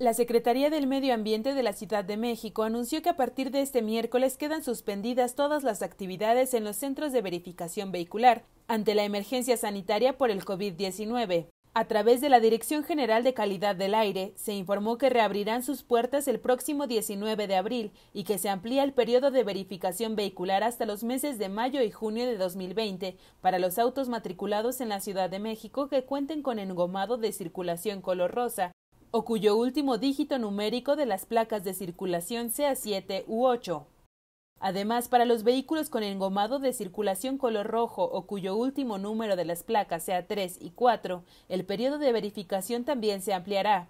La Secretaría del Medio Ambiente de la Ciudad de México anunció que a partir de este miércoles quedan suspendidas todas las actividades en los centros de verificación vehicular ante la emergencia sanitaria por el COVID-19. A través de la Dirección General de Calidad del Aire, se informó que reabrirán sus puertas el próximo 19 de abril y que se amplía el periodo de verificación vehicular hasta los meses de mayo y junio de 2020 para los autos matriculados en la Ciudad de México que cuenten con engomado de circulación color rosa o cuyo último dígito numérico de las placas de circulación sea 7 u 8. Además, para los vehículos con engomado de circulación color rojo o cuyo último número de las placas sea 3 y 4, el periodo de verificación también se ampliará.